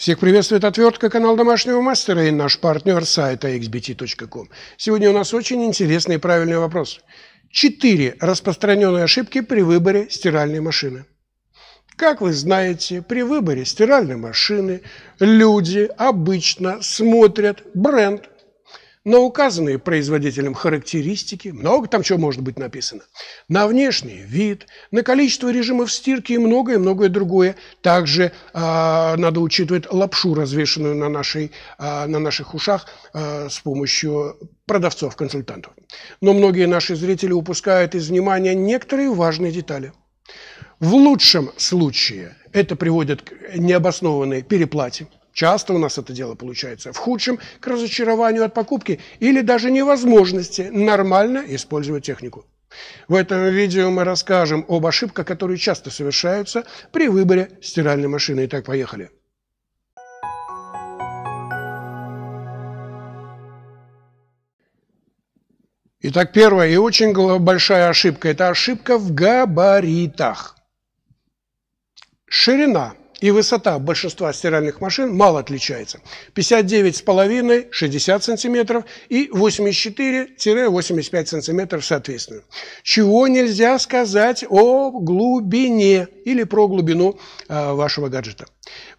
Всех приветствует отвертка, канал домашнего мастера и наш партнер сайта xbt.com. Сегодня у нас очень интересный и правильный вопрос. Четыре распространенные ошибки при выборе стиральной машины. Как вы знаете, при выборе стиральной машины люди обычно смотрят бренд, но указанные производителем характеристики, много там чего может быть написано, на внешний вид, на количество режимов стирки и многое-многое другое. Также э, надо учитывать лапшу, развешенную на, нашей, э, на наших ушах э, с помощью продавцов-консультантов. Но многие наши зрители упускают из внимания некоторые важные детали. В лучшем случае это приводит к необоснованной переплате – Часто у нас это дело получается в худшем, к разочарованию от покупки или даже невозможности нормально использовать технику. В этом видео мы расскажем об ошибках, которые часто совершаются при выборе стиральной машины. Итак, поехали. Итак, первая и очень большая ошибка – это ошибка в габаритах. Ширина и высота большинства стиральных машин мало отличается. 59,5, 60 см и 84-85 см соответственно. Чего нельзя сказать о глубине или про глубину а, вашего гаджета.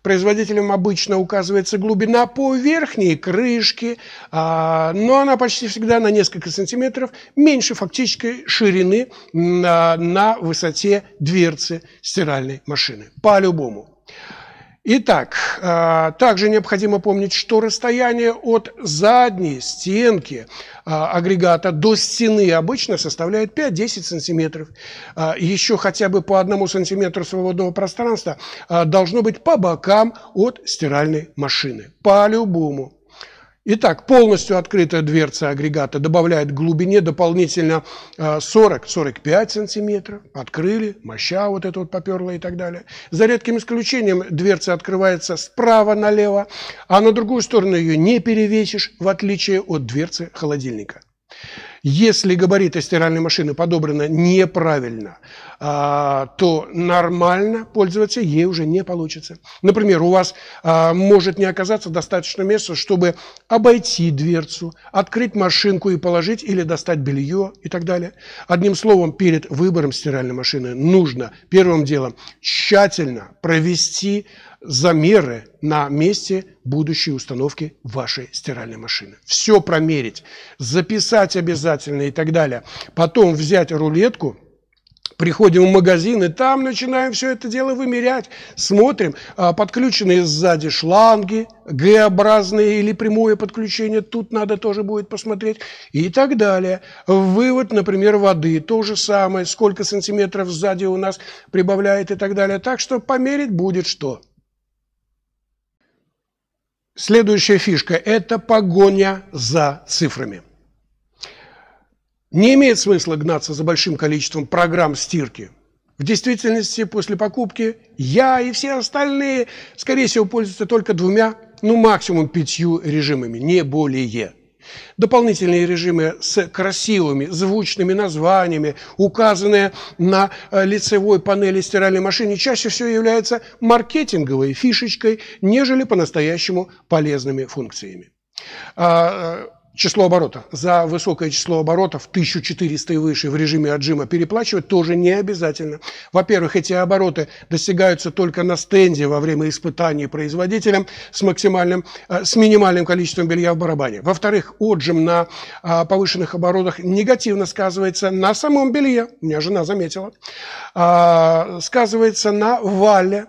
Производителям обычно указывается глубина по верхней крышке, а, но она почти всегда на несколько сантиметров меньше фактической ширины а, на высоте дверцы стиральной машины. По-любому. Итак, а, также необходимо помнить, что расстояние от задней стенки а, агрегата до стены обычно составляет 5-10 сантиметров. А, еще хотя бы по одному сантиметру свободного пространства должно быть по бокам от стиральной машины. По-любому. Итак, полностью открытая дверца агрегата добавляет глубине дополнительно 40-45 э, сантиметров. Открыли, моща вот это вот поперла и так далее. За редким исключением дверца открывается справа налево, а на другую сторону ее не перевесишь, в отличие от дверцы холодильника. Если габариты стиральной машины подобраны неправильно, а, то нормально пользоваться ей уже не получится. Например, у вас а, может не оказаться достаточно места, чтобы обойти дверцу, открыть машинку и положить или достать белье и так далее. Одним словом, перед выбором стиральной машины нужно первым делом тщательно провести замеры на месте будущей установки вашей стиральной машины. Все промерить, записать обязательно и так далее. Потом взять рулетку, приходим в магазин и там начинаем все это дело вымерять. Смотрим, а, подключены сзади шланги, Г-образные или прямое подключение, тут надо тоже будет посмотреть и так далее. Вывод, например, воды, то же самое, сколько сантиметров сзади у нас прибавляет и так далее. Так что померить будет что? Следующая фишка – это погоня за цифрами. Не имеет смысла гнаться за большим количеством программ стирки. В действительности, после покупки я и все остальные, скорее всего, пользуются только двумя, ну максимум пятью режимами, не более. Дополнительные режимы с красивыми, звучными названиями, указанные на э, лицевой панели стиральной машины, чаще всего являются маркетинговой фишечкой, нежели по-настоящему полезными функциями. А, э, число оборотов За высокое число оборотов, 1400 и выше в режиме отжима переплачивать тоже не обязательно. Во-первых, эти обороты достигаются только на стенде во время испытаний производителем с, максимальным, э, с минимальным количеством белья в барабане. Во-вторых, отжим на э, повышенных оборотах негативно сказывается на самом белье, у меня жена заметила, а, сказывается на вале,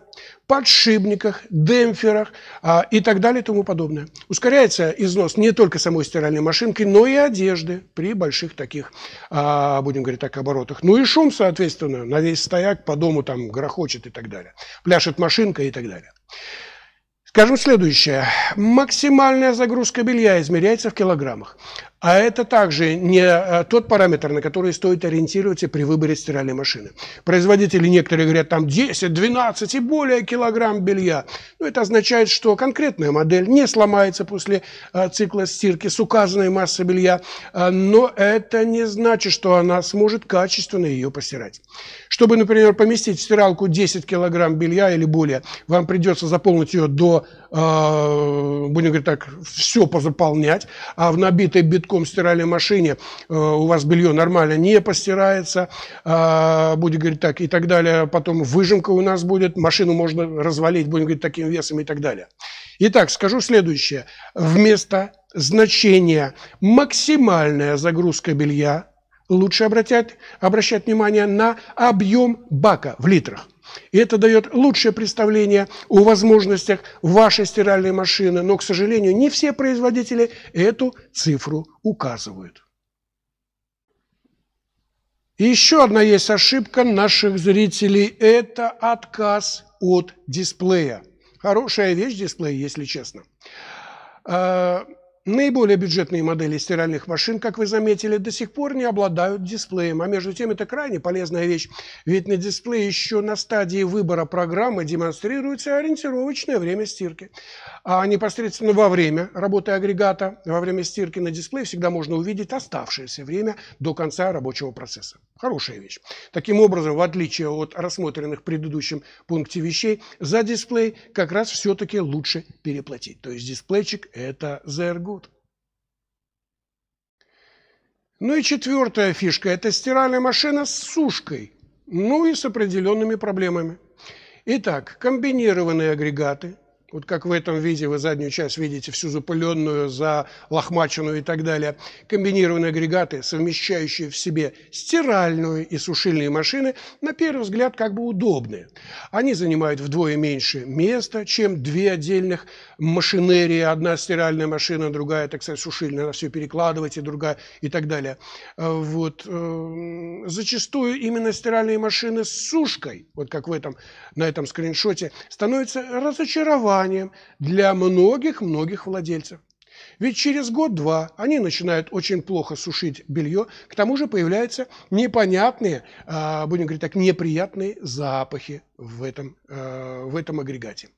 подшипниках, демпферах а, и так далее и тому подобное. Ускоряется износ не только самой стиральной машинки, но и одежды при больших таких, а, будем говорить так, оборотах. Ну и шум, соответственно, на весь стояк по дому там грохочет и так далее. Пляшет машинка и так далее. Скажем следующее. Максимальная загрузка белья измеряется в килограммах. А это также не э, тот параметр, на который стоит ориентироваться при выборе стиральной машины. Производители некоторые говорят, там 10, 12 и более килограмм белья. Но это означает, что конкретная модель не сломается после э, цикла стирки с указанной массой белья, э, но это не значит, что она сможет качественно ее постирать. Чтобы, например, поместить в стиралку 10 килограмм белья или более, вам придется заполнить ее до, будем говорить так, все позаполнять, а в набитой битком битком в стиральной машине, э, у вас белье нормально не постирается, а, будет говорить так и так далее, потом выжимка у нас будет, машину можно развалить, будем говорить таким весом и так далее. Итак, скажу следующее. Вместо значения максимальная загрузка белья лучше обратять, обращать внимание на объем бака в литрах. И это дает лучшее представление о возможностях вашей стиральной машины, но, к сожалению, не все производители эту цифру указывают. еще одна есть ошибка наших зрителей – это отказ от дисплея. Хорошая вещь дисплей, если честно. А, Наиболее бюджетные модели стиральных машин, как вы заметили, до сих пор не обладают дисплеем, а между тем это крайне полезная вещь, ведь на дисплее еще на стадии выбора программы демонстрируется ориентировочное время стирки а непосредственно во время работы агрегата, во время стирки на дисплей всегда можно увидеть оставшееся время до конца рабочего процесса. Хорошая вещь. Таким образом, в отличие от рассмотренных в предыдущем пункте вещей, за дисплей как раз все-таки лучше переплатить. То есть дисплейчик – это there good. Ну и четвертая фишка – это стиральная машина с сушкой, ну и с определенными проблемами. Итак, комбинированные агрегаты вот как в этом виде вы заднюю часть видите, всю запыленную, залохмаченную и так далее. Комбинированные агрегаты, совмещающие в себе стиральную и сушильные машины, на первый взгляд как бы удобны. Они занимают вдвое меньше места, чем две отдельных машинерии. Одна стиральная машина, другая, так сказать, сушильная, она все перекладывать и другая и так далее. Э, вот. Э, зачастую именно стиральные машины с сушкой, вот как в этом, на этом скриншоте, становятся разочарованными испытанием для многих-многих владельцев. Ведь через год-два они начинают очень плохо сушить белье, к тому же появляются непонятные, а, будем говорить так, неприятные запахи в этом, э, в этом агрегате.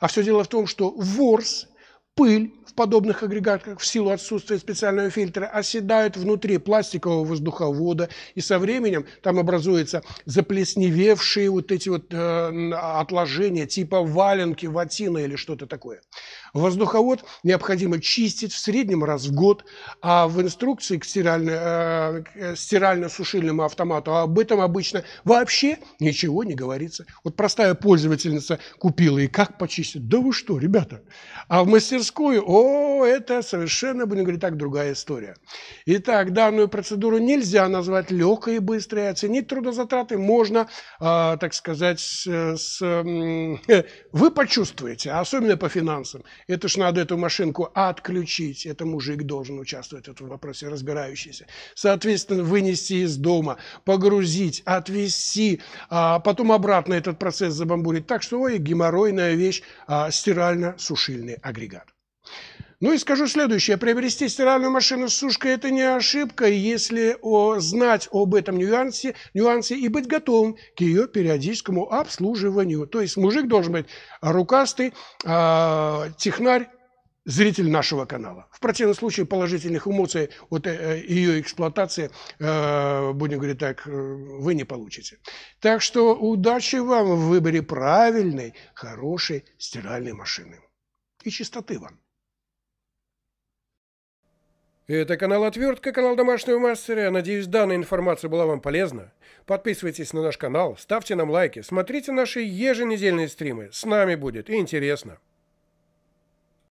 А все дело в том, что ворс – Пыль в подобных агрегатах в силу отсутствия специального фильтра оседает внутри пластикового воздуховода, и со временем там образуются заплесневевшие вот эти вот э, отложения типа валенки, ватина или что-то такое. Воздуховод необходимо чистить в среднем раз в год, а в инструкции к стирально, э, э, стирально-сушильному автомату об этом обычно вообще ничего не говорится. Вот простая пользовательница купила и как почистить? Да вы что, ребята? А в мастерстве мастерскую, о, это совершенно, будем говорить так, другая история. Итак, данную процедуру нельзя назвать легкой и быстрой. Оценить трудозатраты можно, э, так сказать, с, э, вы почувствуете, особенно по финансам. Это ж надо эту машинку отключить. Это мужик должен участвовать в этом вопросе, разбирающийся. Соответственно, вынести из дома, погрузить, отвезти, а потом обратно этот процесс забамбурить. Так что, ой, геморройная вещь, а, стирально-сушильный агрегат. Ну и скажу следующее. Приобрести стиральную машину с сушкой – это не ошибка, если о, знать об этом нюансе, нюансе и быть готовым к ее периодическому обслуживанию. То есть мужик должен быть рукастый, э, технарь, зритель нашего канала. В противном случае положительных эмоций от э, ее эксплуатации, э, будем говорить так, э, вы не получите. Так что удачи вам в выборе правильной, хорошей стиральной машины. И чистоты вам. Это канал Отвертка, канал Домашнего Мастера. Надеюсь, данная информация была вам полезна. Подписывайтесь на наш канал, ставьте нам лайки, смотрите наши еженедельные стримы. С нами будет интересно.